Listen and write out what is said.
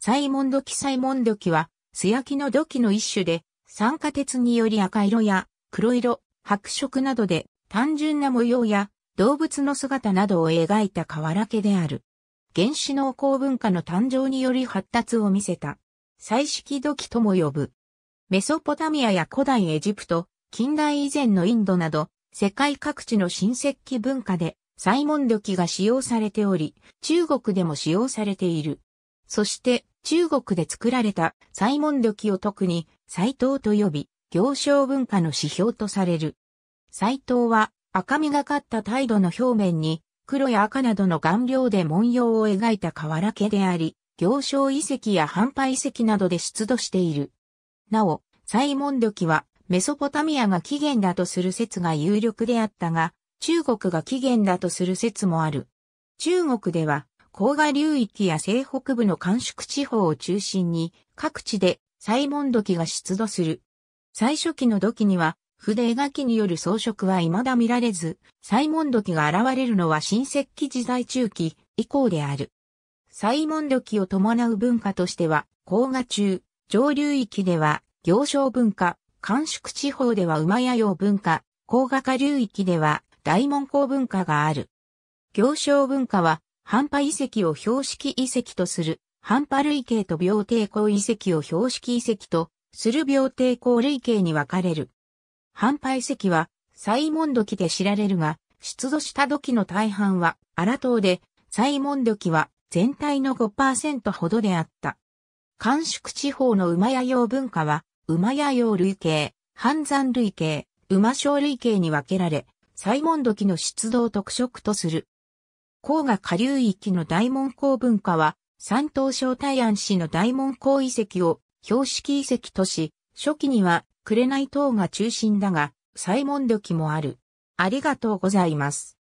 サイモン土器サイモン土器は、素焼きの土器の一種で、酸化鉄により赤色や黒色、白色などで単純な模様や動物の姿などを描いた瓦家である。原始農耕文化の誕生により発達を見せた。彩色土器とも呼ぶ。メソポタミアや古代エジプト、近代以前のインドなど、世界各地の新石器文化で、サイモン土器が使用されており、中国でも使用されている。そして、中国で作られた西門土器を特に斎藤と呼び、行商文化の指標とされる。斎藤は赤みがかった態度の表面に黒や赤などの顔料で文様を描いた瓦家であり、行商遺跡や反敗遺跡などで出土している。なお、西門土器はメソポタミアが起源だとする説が有力であったが、中国が起源だとする説もある。中国では甲賀流域や西北部の寒縮地方を中心に各地でサイモン土器が出土する。最初期の土器には筆描きによる装飾は未だ見られず、サイモン土器が現れるのは新石器時代中期以降である。サイモン土器を伴う文化としては、甲賀中、上流域では行商文化、寒縮地方では馬屋用文化、甲賀下流域では大門口文化がある。行商文化は半端遺跡を標識遺跡とする、半端類型と病抵抗遺跡を標識遺跡とする病抵抗類型に分かれる。半端遺跡は、サイモン土器で知られるが、出土した土器の大半は、アラ島で、サイモン土器は全体の5%ほどであった。寒粛地方の馬屋用文化は、馬屋用類型、半山類型、馬小類型に分けられ、サイモン土器の出土特色とする黄河下流域の大門港文化は、山東省大安市の大門港遺跡を標識遺跡とし、初期には紅塔が中心だが、西門土器もある。ありがとうございます。